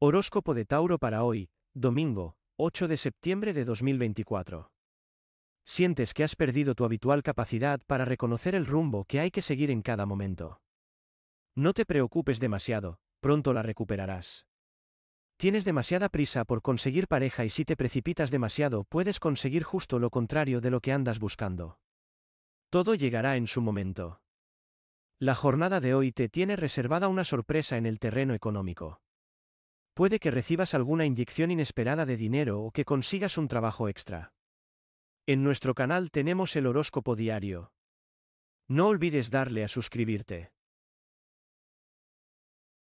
Horóscopo de Tauro para hoy, domingo, 8 de septiembre de 2024. Sientes que has perdido tu habitual capacidad para reconocer el rumbo que hay que seguir en cada momento. No te preocupes demasiado, pronto la recuperarás. Tienes demasiada prisa por conseguir pareja y si te precipitas demasiado puedes conseguir justo lo contrario de lo que andas buscando. Todo llegará en su momento. La jornada de hoy te tiene reservada una sorpresa en el terreno económico. Puede que recibas alguna inyección inesperada de dinero o que consigas un trabajo extra. En nuestro canal tenemos el horóscopo diario. No olvides darle a suscribirte.